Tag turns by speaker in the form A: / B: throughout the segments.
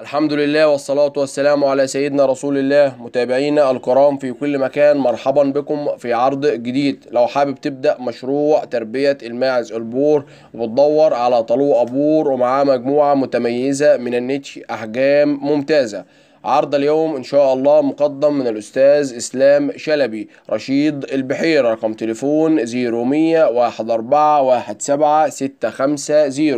A: الحمد لله والصلاة والسلام على سيدنا رسول الله متابعينا الكرام في كل مكان مرحبا بكم في عرض جديد لو حابب تبدأ مشروع تربية الماعز البور وبتدور على طلوع بور ومعاه مجموعة متميزة من النتش أحجام ممتازة عرض اليوم إن شاء الله مقدم من الأستاذ إسلام شلبي رشيد البحيرة رقم تليفون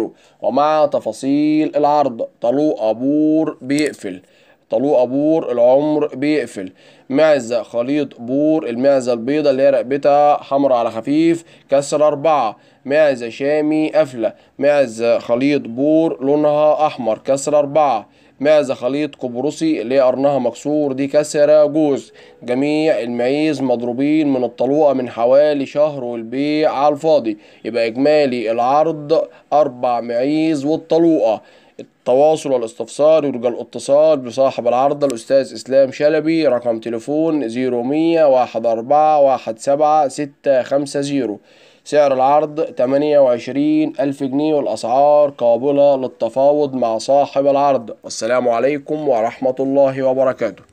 A: 0114176560 ومع تفاصيل العرض طلوع أبور بيقفل طلوع أبور العمر بيقفل معزة خليط بور المعزة البيضة اللي هي رقبتها حمراء على خفيف كسر أربعة معزة شامي أفلة معزة خليط بور لونها أحمر كسر أربعة معز خليط قبرصي لقرنها مكسور دي كسره جوز جميع المعيز مضروبين من الطلوقة من حوالي شهر والبيع على الفاضي يبقى إجمالي العرض أربع معيز والطلوقة التواصل والاستفسار يرجى الاتصال بصاحب العرض الأستاذ إسلام شلبي رقم تليفون 0100 14 سعر العرض 28 ألف جنيه والأسعار قابلة للتفاوض مع صاحب العرض والسلام عليكم ورحمة الله وبركاته